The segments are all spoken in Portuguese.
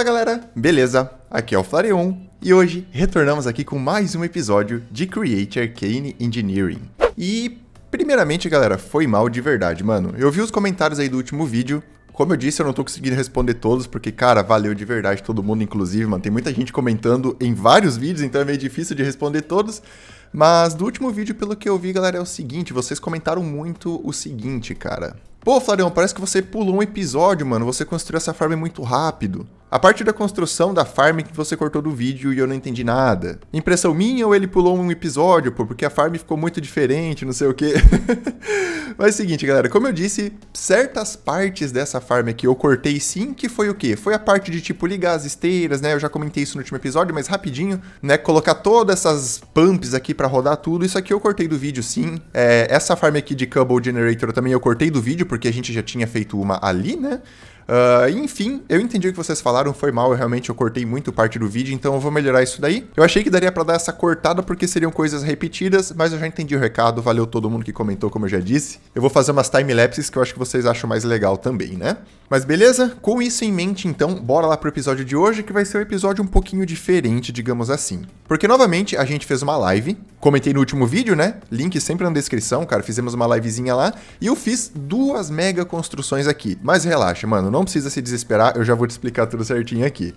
Fala galera, beleza? Aqui é o Flareon e hoje retornamos aqui com mais um episódio de Create Arcane Engineering. E primeiramente galera, foi mal de verdade, mano. Eu vi os comentários aí do último vídeo, como eu disse, eu não tô conseguindo responder todos, porque, cara, valeu de verdade todo mundo, inclusive, mano. Tem muita gente comentando em vários vídeos, então é meio difícil de responder todos. Mas do último vídeo, pelo que eu vi, galera, é o seguinte: vocês comentaram muito o seguinte, cara. Pô, Flareon, parece que você pulou um episódio, mano. Você construiu essa farm muito rápido. A parte da construção da farm que você cortou do vídeo e eu não entendi nada. Impressão minha ou ele pulou um episódio, pô, porque a farm ficou muito diferente, não sei o quê. Mas é o seguinte, galera, como eu disse, certas partes dessa farm aqui eu cortei sim, que foi o quê? Foi a parte de, tipo, ligar as esteiras, né? Eu já comentei isso no último episódio, mas rapidinho, né? Colocar todas essas pumps aqui para rodar tudo, isso aqui eu cortei do vídeo sim. É, essa farm aqui de Cubble Generator também eu cortei do vídeo, porque a gente já tinha feito uma ali, né? Uh, enfim, eu entendi o que vocês falaram, foi mal, eu realmente eu cortei muito parte do vídeo, então eu vou melhorar isso daí. Eu achei que daria para dar essa cortada porque seriam coisas repetidas, mas eu já entendi o recado, valeu todo mundo que comentou, como eu já disse. Eu vou fazer umas time-lapses que eu acho que vocês acham mais legal também, né? Mas beleza? Com isso em mente, então, bora lá pro episódio de hoje, que vai ser um episódio um pouquinho diferente, digamos assim. Porque, novamente, a gente fez uma live, comentei no último vídeo, né? Link sempre na descrição, cara, fizemos uma livezinha lá, e eu fiz duas mega construções aqui. Mas relaxa, mano, não não precisa se desesperar, eu já vou te explicar tudo certinho aqui.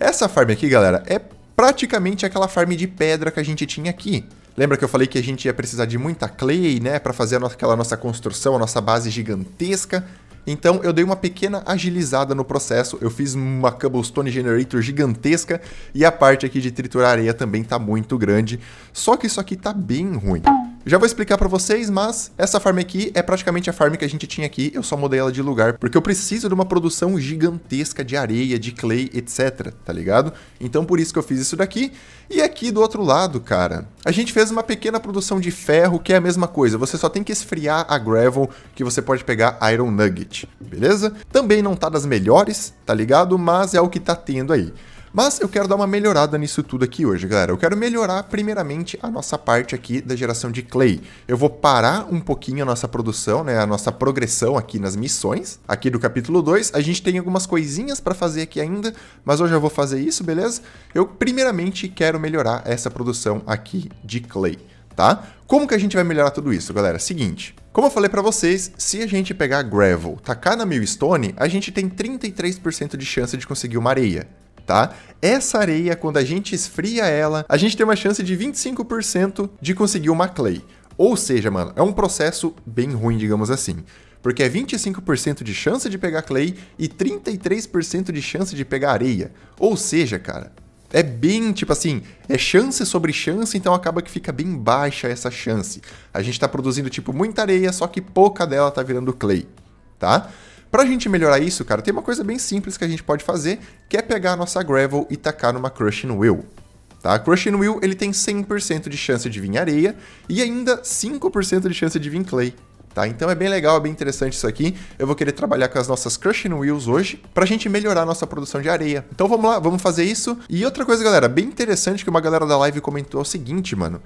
Essa farm aqui, galera, é praticamente aquela farm de pedra que a gente tinha aqui. Lembra que eu falei que a gente ia precisar de muita clay, né, para fazer aquela nossa construção, a nossa base gigantesca? Então eu dei uma pequena agilizada no processo, eu fiz uma cobblestone generator gigantesca e a parte aqui de triturar areia também tá muito grande, só que isso aqui tá bem ruim. Já vou explicar para vocês, mas essa farm aqui é praticamente a farm que a gente tinha aqui, eu só mudei ela de lugar, porque eu preciso de uma produção gigantesca de areia, de clay, etc, tá ligado? Então por isso que eu fiz isso daqui, e aqui do outro lado, cara, a gente fez uma pequena produção de ferro, que é a mesma coisa, você só tem que esfriar a gravel, que você pode pegar iron nugget. Elite, beleza? Também não tá das melhores, tá ligado? Mas é o que tá tendo aí. Mas eu quero dar uma melhorada nisso tudo aqui hoje, galera. Eu quero melhorar primeiramente a nossa parte aqui da geração de clay. Eu vou parar um pouquinho a nossa produção, né, a nossa progressão aqui nas missões, aqui do capítulo 2. A gente tem algumas coisinhas para fazer aqui ainda, mas hoje eu vou fazer isso, beleza? Eu primeiramente quero melhorar essa produção aqui de clay tá? Como que a gente vai melhorar tudo isso, galera? Seguinte, como eu falei para vocês, se a gente pegar gravel, tacar na millstone, a gente tem 33% de chance de conseguir uma areia, tá? Essa areia, quando a gente esfria ela, a gente tem uma chance de 25% de conseguir uma clay. Ou seja, mano, é um processo bem ruim, digamos assim. Porque é 25% de chance de pegar clay e 33% de chance de pegar areia. Ou seja, cara, é bem, tipo assim, é chance sobre chance, então acaba que fica bem baixa essa chance. A gente está produzindo, tipo, muita areia, só que pouca dela está virando clay, tá? Pra gente melhorar isso, cara, tem uma coisa bem simples que a gente pode fazer, que é pegar a nossa gravel e tacar numa crushing wheel. Tá? A crushing wheel, ele tem 100% de chance de vir areia e ainda 5% de chance de vir clay. Tá? Então é bem legal, é bem interessante isso aqui. Eu vou querer trabalhar com as nossas Crushing Wheels hoje para a gente melhorar a nossa produção de areia. Então vamos lá, vamos fazer isso. E outra coisa, galera, bem interessante que uma galera da live comentou é o seguinte, mano.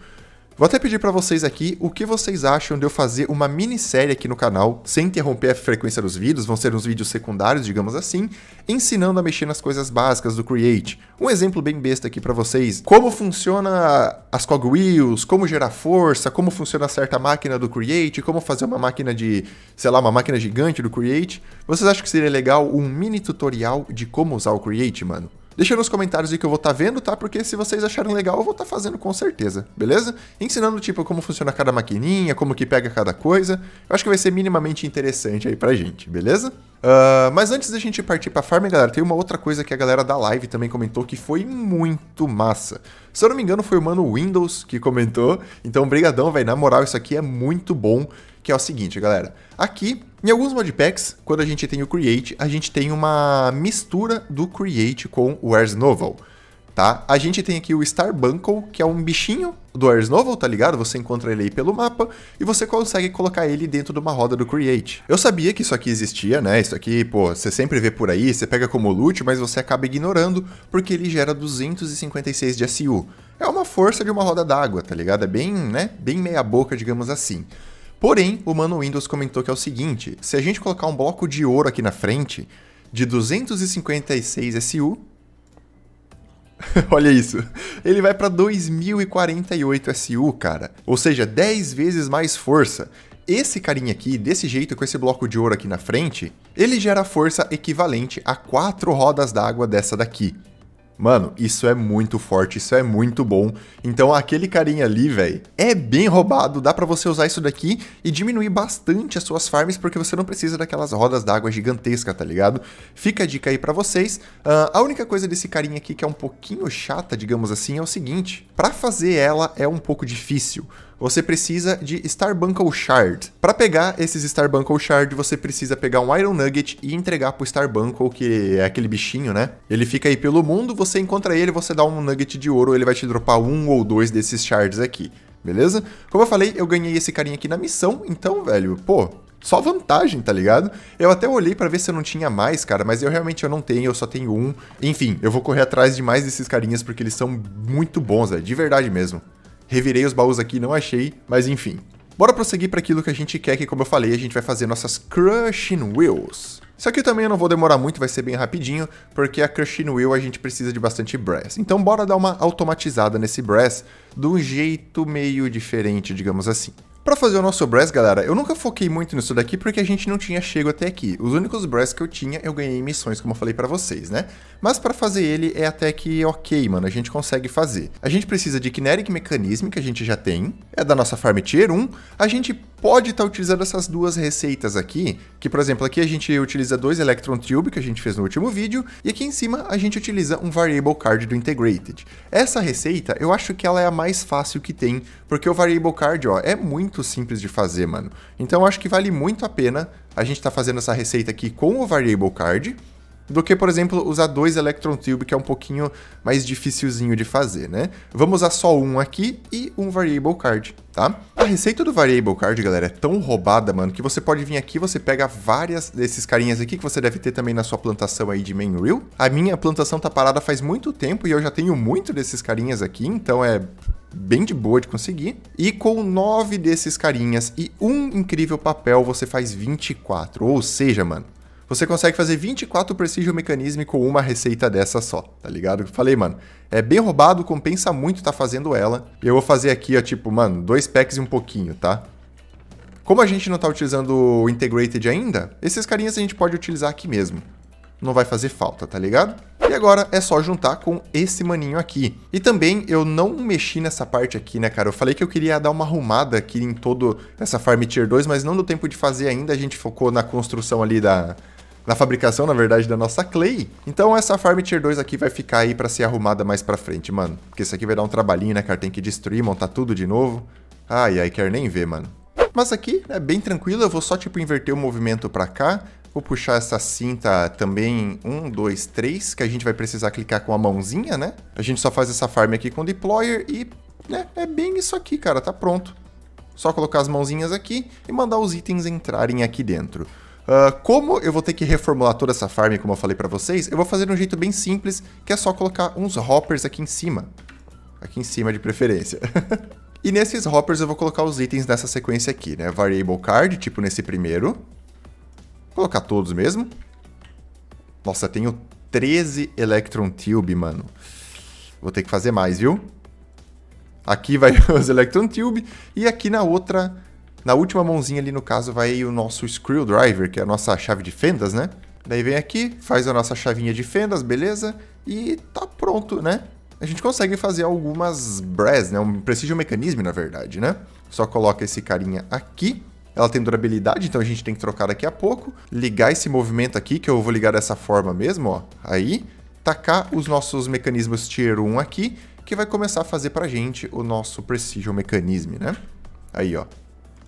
Vou até pedir para vocês aqui o que vocês acham de eu fazer uma minissérie aqui no canal, sem interromper a frequência dos vídeos, vão ser uns vídeos secundários, digamos assim, ensinando a mexer nas coisas básicas do Create. Um exemplo bem besta aqui para vocês, como funciona as cogwheels, como gerar força, como funciona certa máquina do Create, como fazer uma máquina de, sei lá, uma máquina gigante do Create. Vocês acham que seria legal um mini tutorial de como usar o Create, mano? Deixa nos comentários aí que eu vou estar tá vendo, tá? Porque se vocês acharem legal, eu vou estar tá fazendo com certeza, beleza? Ensinando, tipo, como funciona cada maquininha, como que pega cada coisa. Eu acho que vai ser minimamente interessante aí pra gente, beleza? Uh, mas antes da gente partir pra farm, galera, tem uma outra coisa que a galera da live também comentou que foi muito massa. Se eu não me engano, foi o mano Windows que comentou. Então, brigadão, velho. Na moral, isso aqui é muito bom que é o seguinte, galera. Aqui, em alguns modpacks, quando a gente tem o Create, a gente tem uma mistura do Create com o Ars Novel, tá? A gente tem aqui o Star que é um bichinho do Ars Novel, tá ligado? Você encontra ele aí pelo mapa e você consegue colocar ele dentro de uma roda do Create. Eu sabia que isso aqui existia, né? Isso aqui, pô, você sempre vê por aí, você pega como loot, mas você acaba ignorando porque ele gera 256 de SU. É uma força de uma roda d'água, tá ligado? É bem, né? Bem meia boca, digamos assim. Porém, o Mano Windows comentou que é o seguinte: se a gente colocar um bloco de ouro aqui na frente, de 256 SU. Olha isso. Ele vai para 2048 SU, cara. Ou seja, 10 vezes mais força. Esse carinha aqui, desse jeito, com esse bloco de ouro aqui na frente, ele gera força equivalente a 4 rodas d'água dessa daqui. Mano, isso é muito forte, isso é muito bom. Então aquele carinha ali, velho, é bem roubado. Dá para você usar isso daqui e diminuir bastante as suas farms, porque você não precisa daquelas rodas d'água gigantesca, tá ligado? Fica a dica aí para vocês. Uh, a única coisa desse carinha aqui que é um pouquinho chata, digamos assim, é o seguinte. para fazer ela é um pouco difícil você precisa de Starbuncle Shard. Para pegar esses Starbuncle Shard, você precisa pegar um Iron Nugget e entregar pro Starbuncle, que é aquele bichinho, né? Ele fica aí pelo mundo, você encontra ele, você dá um Nugget de ouro, ele vai te dropar um ou dois desses Shards aqui. Beleza? Como eu falei, eu ganhei esse carinha aqui na missão, então, velho, pô, só vantagem, tá ligado? Eu até olhei para ver se eu não tinha mais, cara, mas eu realmente eu não tenho, eu só tenho um. Enfim, eu vou correr atrás de mais desses carinhas porque eles são muito bons, é de verdade mesmo. Revirei os baús aqui, não achei, mas enfim. Bora prosseguir para aquilo que a gente quer, que como eu falei, a gente vai fazer nossas Crushing Wheels. Isso aqui também eu não vou demorar muito, vai ser bem rapidinho, porque a Crushing Wheel a gente precisa de bastante brass. Então bora dar uma automatizada nesse brass, de um jeito meio diferente, digamos assim. Para fazer o nosso brass, galera, eu nunca foquei muito nisso daqui porque a gente não tinha chego até aqui. Os únicos brass que eu tinha, eu ganhei em missões, como eu falei para vocês, né? Mas para fazer ele é até que ok, mano, a gente consegue fazer. A gente precisa de Kinetic Mechanism, que a gente já tem, é da nossa farm tier 1. A gente pode estar tá utilizando essas duas receitas aqui, que por exemplo, aqui a gente utiliza dois Electron Tube, que a gente fez no último vídeo, e aqui em cima a gente utiliza um Variable Card do Integrated. Essa receita, eu acho que ela é a mais fácil que tem, porque o Variable Card, ó, é muito muito simples de fazer, mano. Então acho que vale muito a pena a gente estar tá fazendo essa receita aqui com o Variable Card, do que, por exemplo, usar dois Electron Tube, que é um pouquinho mais dificilzinho de fazer, né? Vamos usar só um aqui e um Variable Card, tá? A receita do Variable Card, galera, é tão roubada, mano, que você pode vir aqui, você pega várias desses carinhas aqui, que você deve ter também na sua plantação aí de Main Reel. A minha plantação tá parada faz muito tempo e eu já tenho muito desses carinhas aqui, então é bem de boa de conseguir. E com nove desses carinhas e um incrível papel, você faz 24. Ou seja, mano, você consegue fazer 24 Precision Mechanism com uma receita dessa só, tá ligado? Falei, mano, é bem roubado, compensa muito tá fazendo ela. E eu vou fazer aqui, ó, tipo, mano, dois packs e um pouquinho, tá? Como a gente não tá utilizando o Integrated ainda, esses carinhas a gente pode utilizar aqui mesmo. Não vai fazer falta, tá ligado? E agora é só juntar com esse maninho aqui. E também eu não mexi nessa parte aqui, né, cara? Eu falei que eu queria dar uma arrumada aqui em todo essa farm tier 2, mas não do tempo de fazer ainda. A gente focou na construção ali da, na fabricação, na verdade, da nossa clay. Então essa farm tier 2 aqui vai ficar aí para ser arrumada mais para frente, mano. Porque isso aqui vai dar um trabalhinho, né, cara? Tem que destruir, montar tudo de novo. Ai, ai, quero nem ver, mano. Mas aqui é bem tranquilo, eu vou só, tipo, inverter o movimento para cá. Vou puxar essa cinta também, um, dois, três, que a gente vai precisar clicar com a mãozinha, né? A gente só faz essa farm aqui com o deployer e, né, é bem isso aqui, cara, tá pronto. Só colocar as mãozinhas aqui e mandar os itens entrarem aqui dentro. Uh, como eu vou ter que reformular toda essa farm, como eu falei para vocês, eu vou fazer de um jeito bem simples, que é só colocar uns hoppers aqui em cima. Aqui em cima de preferência. e nesses hoppers eu vou colocar os itens dessa sequência aqui, né? Variable card, tipo nesse primeiro. Vou colocar todos mesmo. Nossa, tenho 13 Electron Tube, mano. Vou ter que fazer mais, viu? Aqui vai os Electron Tube e aqui na outra na última mãozinha ali, no caso, vai o nosso screwdriver, que é a nossa chave de fendas, né? Daí vem aqui, faz a nossa chavinha de fendas, beleza? E tá pronto, né? A gente consegue fazer algumas brass, né? Um precision mecanismo, na verdade, né? Só coloca esse carinha aqui. Ela tem durabilidade, então a gente tem que trocar daqui a pouco. Ligar esse movimento aqui, que eu vou ligar dessa forma mesmo, ó. Aí, tacar os nossos mecanismos Tier 1 aqui, que vai começar a fazer pra gente o nosso Precision mecanismo, né? Aí, ó.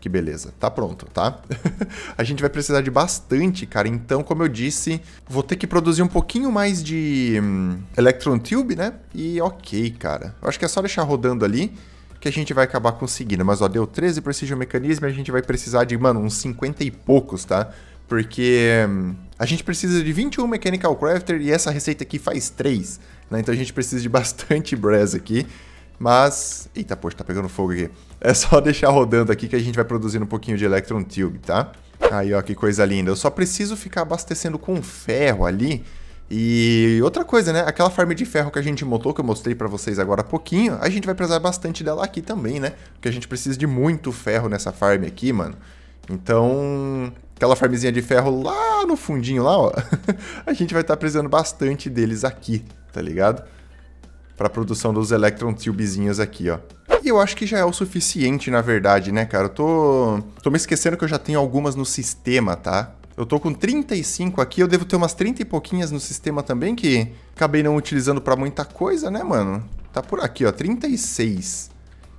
Que beleza, tá pronto, tá? a gente vai precisar de bastante, cara. Então, como eu disse, vou ter que produzir um pouquinho mais de hum, Electron Tube, né? E ok, cara. Eu acho que é só deixar rodando ali que a gente vai acabar conseguindo. Mas, ó, deu 13 Precision Mecanismo e a gente vai precisar de, mano, uns 50 e poucos, tá? Porque hum, a gente precisa de 21 Mechanical Crafter e essa receita aqui faz 3, né? Então a gente precisa de bastante Brass aqui. Mas, eita, poxa, tá pegando fogo aqui. É só deixar rodando aqui que a gente vai produzindo um pouquinho de Electron Tube, tá? Aí, ó, que coisa linda. Eu só preciso ficar abastecendo com ferro ali. E outra coisa, né? Aquela farm de ferro que a gente montou, que eu mostrei para vocês agora há pouquinho, a gente vai precisar bastante dela aqui também, né? Porque a gente precisa de muito ferro nessa farm aqui, mano. Então, aquela farmzinha de ferro lá no fundinho, lá, ó. a gente vai estar tá precisando bastante deles aqui, tá ligado? para a produção dos electron tubezinhos aqui, ó. E eu acho que já é o suficiente, na verdade, né, cara? Eu tô, tô me esquecendo que eu já tenho algumas no sistema, tá? Eu tô com 35 aqui, eu devo ter umas 30 e pouquinhas no sistema também, que acabei não utilizando para muita coisa, né, mano? Tá por aqui, ó, 36.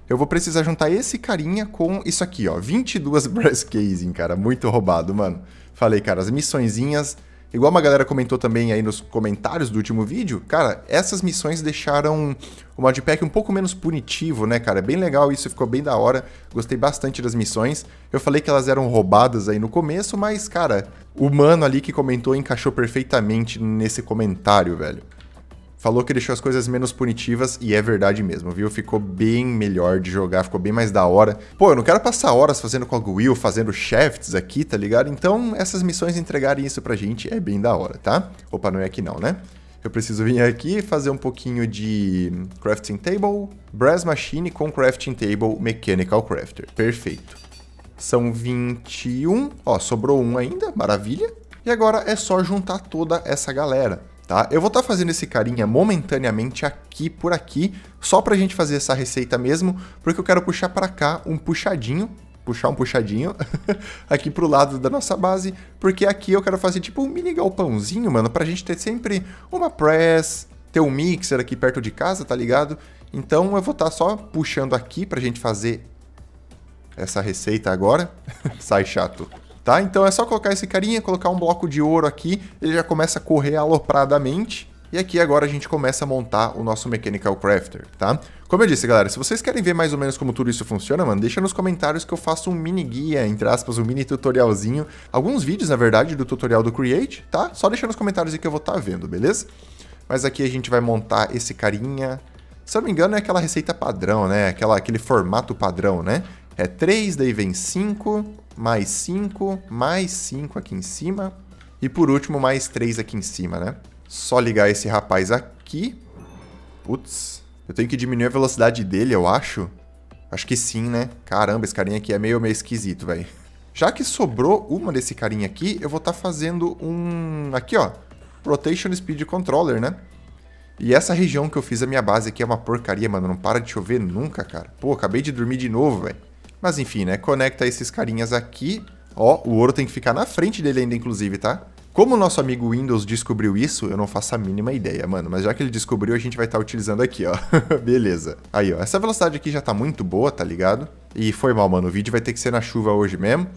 Eu vou precisar juntar esse carinha com isso aqui, ó, 22 brass casing, cara, muito roubado, mano. Falei, cara, as missõezinhas Igual uma galera comentou também aí nos comentários do último vídeo, cara, essas missões deixaram o modpack um pouco menos punitivo, né, cara? É bem legal isso, ficou bem da hora. Gostei bastante das missões. Eu falei que elas eram roubadas aí no começo, mas, cara, o mano ali que comentou encaixou perfeitamente nesse comentário, velho falou que deixou as coisas menos punitivas e é verdade mesmo, viu? Ficou bem melhor de jogar, ficou bem mais da hora. Pô, eu não quero passar horas fazendo com Will, fazendo shafts aqui, tá ligado? Então, essas missões entregarem isso pra gente é bem da hora, tá? Opa, não é aqui não, né? Eu preciso vir aqui fazer um pouquinho de Crafting Table, Brass Machine com Crafting Table, Mechanical Crafter. Perfeito. São 21. Ó, sobrou um ainda, maravilha. E agora é só juntar toda essa galera tá? Eu vou estar tá fazendo esse carinha momentaneamente aqui por aqui, só para a gente fazer essa receita mesmo, porque eu quero puxar para cá um puxadinho, puxar um puxadinho aqui pro lado da nossa base, porque aqui eu quero fazer tipo um mini galpãozinho, mano, pra gente ter sempre uma press, ter um mixer aqui perto de casa, tá ligado? Então eu vou estar tá só puxando aqui pra gente fazer essa receita agora. Sai chato tá? Então é só colocar esse carinha, colocar um bloco de ouro aqui, ele já começa a correr alopradamente. E aqui agora a gente começa a montar o nosso Mechanical Crafter, tá? Como eu disse, galera, se vocês querem ver mais ou menos como tudo isso funciona, mano, deixa nos comentários que eu faço um mini guia, entre aspas, um mini tutorialzinho. Alguns vídeos, na verdade, do tutorial do Create, tá? Só deixa nos comentários aí que eu vou estar tá vendo, beleza? Mas aqui a gente vai montar esse carinha. Se eu não me engano, é aquela receita padrão, né? Aquela, aquele formato padrão, né? É 3, daí vem 5, mais 5, mais 5 aqui em cima. E por último, mais 3 aqui em cima, né? Só ligar esse rapaz aqui. Putz, eu tenho que diminuir a velocidade dele, eu acho. Acho que sim, né? Caramba, esse carinha aqui é meio, meio esquisito, velho. Já que sobrou uma desse carinha aqui, eu vou estar tá fazendo um... Aqui, ó. Rotation Speed Controller, né? E essa região que eu fiz a minha base aqui é uma porcaria, mano. Não para de chover nunca, cara. Pô, acabei de dormir de novo, velho. Mas enfim, né? Conecta esses carinhas aqui. Ó, o ouro tem que ficar na frente dele ainda, inclusive, tá? Como o nosso amigo Windows descobriu isso, eu não faço a mínima ideia, mano. Mas já que ele descobriu, a gente vai estar tá utilizando aqui, ó. Beleza. Aí, ó. Essa velocidade aqui já tá muito boa, tá ligado? E foi mal, mano. O vídeo vai ter que ser na chuva hoje mesmo.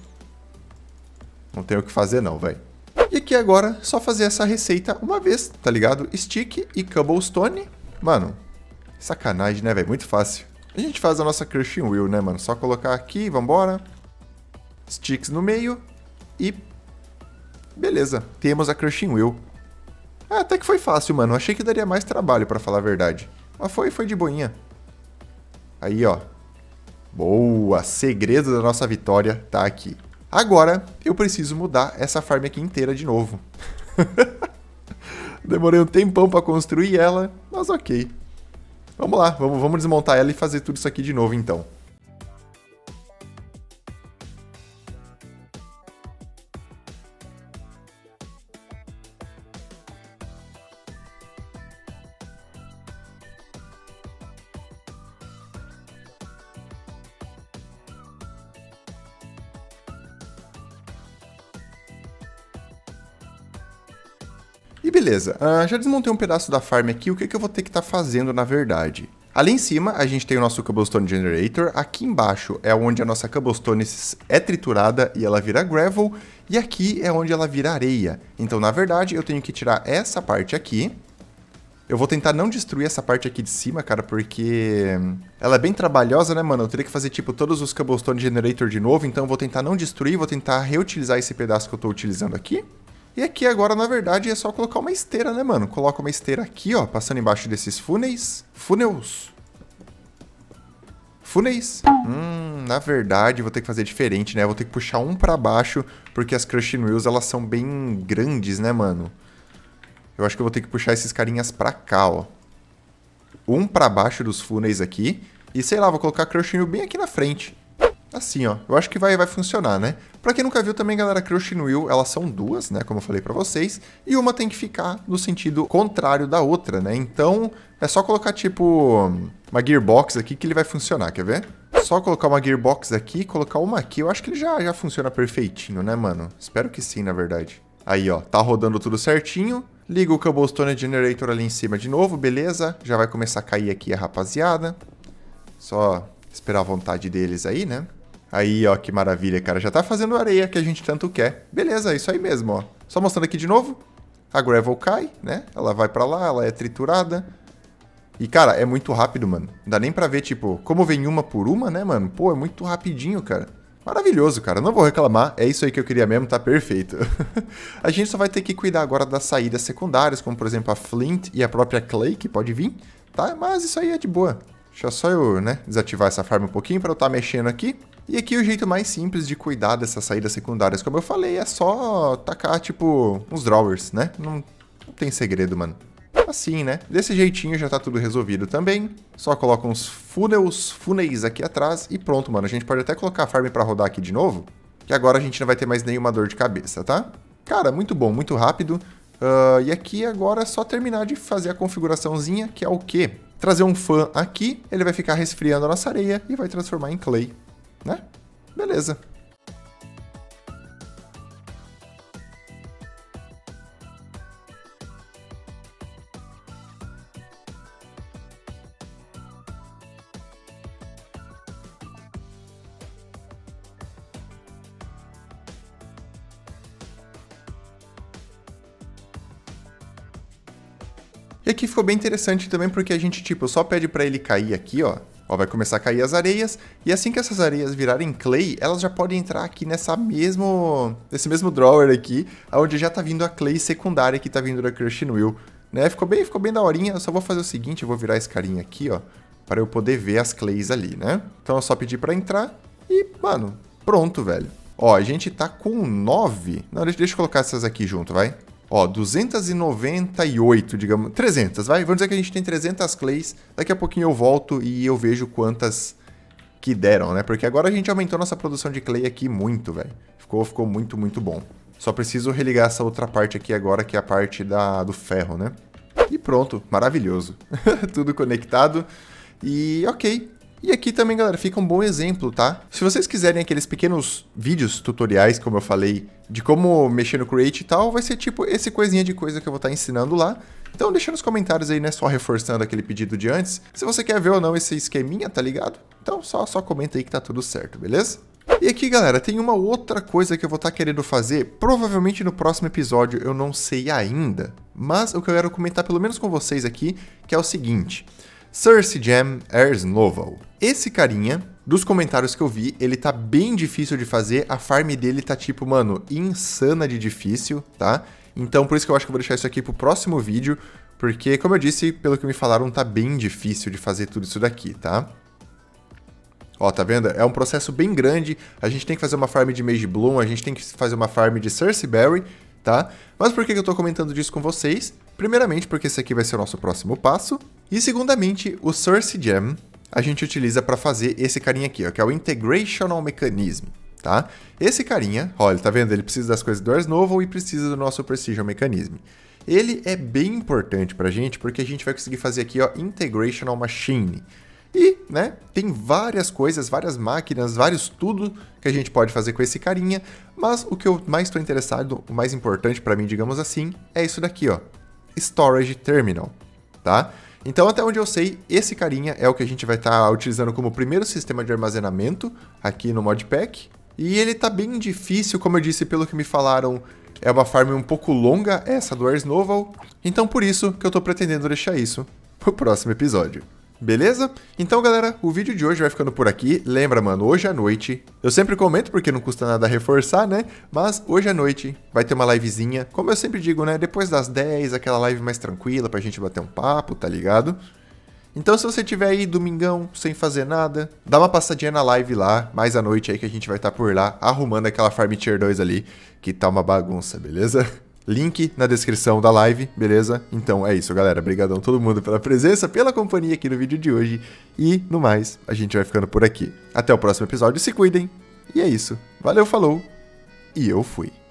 Não tem o que fazer não, velho. E aqui agora, só fazer essa receita uma vez, tá ligado? Stick e cobblestone. Mano, sacanagem, né, velho? Muito fácil. A gente faz a nossa Crushing Wheel, né, mano? Só colocar aqui, vambora. Sticks no meio e... Beleza, temos a Crushing Wheel. Ah, até que foi fácil, mano. Achei que daria mais trabalho, pra falar a verdade. Mas foi, foi de boinha. Aí, ó. Boa! Segredo da nossa vitória tá aqui. Agora, eu preciso mudar essa farm aqui inteira de novo. Demorei um tempão para construir ela, mas ok. Vamos lá, vamos, vamos desmontar ela e fazer tudo isso aqui de novo então. beleza, ah, já desmontei um pedaço da farm aqui, o que, que eu vou ter que estar tá fazendo na verdade? Ali em cima a gente tem o nosso cobblestone generator, aqui embaixo é onde a nossa cobblestone é triturada e ela vira gravel, e aqui é onde ela vira areia. Então na verdade eu tenho que tirar essa parte aqui, eu vou tentar não destruir essa parte aqui de cima, cara, porque ela é bem trabalhosa, né, mano? Eu teria que fazer, tipo, todos os cobblestone generator de novo, então eu vou tentar não destruir, vou tentar reutilizar esse pedaço que eu tô utilizando aqui. E aqui agora, na verdade, é só colocar uma esteira, né, mano? Coloca uma esteira aqui, ó, passando embaixo desses fúneis. Fúneis. Fúneis. Hum, na verdade, vou ter que fazer diferente, né? Vou ter que puxar um pra baixo, porque as Crush Wheels, elas são bem grandes, né, mano? Eu acho que eu vou ter que puxar esses carinhas pra cá, ó. Um pra baixo dos fúneis aqui. E sei lá, vou colocar a Crush Wheel bem aqui na frente assim, ó. Eu acho que vai, vai funcionar, né? Pra quem nunca viu também, galera, Crush and Will, elas são duas, né? Como eu falei pra vocês. E uma tem que ficar no sentido contrário da outra, né? Então, é só colocar, tipo, uma gearbox aqui que ele vai funcionar, quer ver? Só colocar uma gearbox aqui colocar uma aqui. Eu acho que ele já, já funciona perfeitinho, né, mano? Espero que sim, na verdade. Aí, ó, tá rodando tudo certinho. Liga o Cobblestone Generator ali em cima de novo, beleza? Já vai começar a cair aqui a rapaziada. Só esperar a vontade deles aí, né? Aí, ó, que maravilha, cara. Já tá fazendo areia que a gente tanto quer. Beleza, é isso aí mesmo, ó. Só mostrando aqui de novo. A gravel cai, né? Ela vai pra lá, ela é triturada. E, cara, é muito rápido, mano. Não dá nem pra ver, tipo, como vem uma por uma, né, mano? Pô, é muito rapidinho, cara. Maravilhoso, cara. Não vou reclamar. É isso aí que eu queria mesmo, tá perfeito. a gente só vai ter que cuidar agora das saídas secundárias, como, por exemplo, a Flint e a própria Clay, que pode vir, tá? Mas isso aí é de boa. Deixa só eu, né, desativar essa farm um pouquinho pra eu estar tá mexendo aqui. E aqui o jeito mais simples de cuidar dessas saídas secundárias, como eu falei, é só tacar, tipo, uns drawers, né? Não, não tem segredo, mano. Assim, né? Desse jeitinho já tá tudo resolvido também. Só coloca uns funnels, funeis aqui atrás e pronto, mano. A gente pode até colocar a farm pra rodar aqui de novo, que agora a gente não vai ter mais nenhuma dor de cabeça, tá? Cara, muito bom, muito rápido. Uh, e aqui agora é só terminar de fazer a configuraçãozinha, que é o quê? Trazer um fan aqui, ele vai ficar resfriando a nossa areia e vai transformar em clay né? Beleza. E aqui ficou bem interessante também porque a gente, tipo, só pede para ele cair aqui, ó, Ó, vai começar a cair as areias, e assim que essas areias virarem clay, elas já podem entrar aqui nessa mesmo, nesse mesmo drawer aqui, onde já tá vindo a clay secundária que tá vindo da Crushing Wheel. Né? Ficou bem, ficou bem daorinha, eu só vou fazer o seguinte, eu vou virar esse carinha aqui, ó, para eu poder ver as clays ali, né? Então é só pedir para entrar e, mano, pronto, velho. Ó, a gente tá com 9. Não, deixa, deixa eu colocar essas aqui junto, vai. Ó, 298, digamos, 300, vai. Vamos dizer que a gente tem 300 clays. Daqui a pouquinho eu volto e eu vejo quantas que deram, né? Porque agora a gente aumentou nossa produção de clay aqui muito, velho. Ficou, ficou muito, muito bom. Só preciso religar essa outra parte aqui agora, que é a parte da, do ferro, né? E pronto, maravilhoso. Tudo conectado. E ok, e aqui também, galera, fica um bom exemplo, tá? Se vocês quiserem aqueles pequenos vídeos, tutoriais, como eu falei, de como mexer no Create e tal, vai ser tipo esse coisinha de coisa que eu vou estar tá ensinando lá. Então deixa nos comentários aí, né, só reforçando aquele pedido de antes, se você quer ver ou não esse esqueminha, tá ligado? Então só, só comenta aí que tá tudo certo, beleza? E aqui, galera, tem uma outra coisa que eu vou estar tá querendo fazer, provavelmente no próximo episódio, eu não sei ainda, mas o que eu quero comentar pelo menos com vocês aqui, que é o seguinte, Cersei Jam Airs Novel. Esse carinha, dos comentários que eu vi, ele tá bem difícil de fazer, a farm dele tá tipo, mano, insana de difícil, tá? Então por isso que eu acho que eu vou deixar isso aqui pro próximo vídeo, porque como eu disse, pelo que me falaram, tá bem difícil de fazer tudo isso daqui, tá? Ó, tá vendo? É um processo bem grande, a gente tem que fazer uma farm de Mage Bloom, a gente tem que fazer uma farm de Cersei Berry, tá? Mas por que eu tô comentando disso com vocês? Primeiramente, porque esse aqui vai ser o nosso próximo passo. E segundamente, o Source Gem a gente utiliza para fazer esse carinha aqui, ó, que é o Integrational Mechanism. Tá? Esse carinha, olha, tá vendo? Ele precisa das coisas do Ars Novo e precisa do nosso Precision Mechanism. Ele é bem importante para a gente porque a gente vai conseguir fazer aqui, ó, Integrational Machine. E, né, tem várias coisas, várias máquinas, vários tudo que a gente pode fazer com esse carinha, mas o que eu mais estou interessado, o mais importante para mim, digamos assim, é isso daqui, ó, Storage Terminal, tá? Então, até onde eu sei, esse carinha é o que a gente vai estar tá utilizando como primeiro sistema de armazenamento aqui no Modpack. E ele tá bem difícil, como eu disse, pelo que me falaram, é uma farm um pouco longa é essa do Ars Noval. Então, por isso que eu estou pretendendo deixar isso pro próximo episódio. Beleza? Então, galera, o vídeo de hoje vai ficando por aqui. Lembra, mano, hoje à noite, eu sempre comento porque não custa nada reforçar, né? Mas hoje à noite vai ter uma livezinha, como eu sempre digo, né? Depois das 10, aquela live mais tranquila pra gente bater um papo, tá ligado? Então, se você tiver aí domingão, sem fazer nada, dá uma passadinha na live lá, mais à noite aí que a gente vai estar tá por lá, arrumando aquela Farm Tier 2 ali, que tá uma bagunça, beleza? Link na descrição da live, beleza? Então é isso, galera. Obrigadão todo mundo pela presença, pela companhia aqui no vídeo de hoje. E, no mais, a gente vai ficando por aqui. Até o próximo episódio, se cuidem. E é isso. Valeu, falou. E eu fui.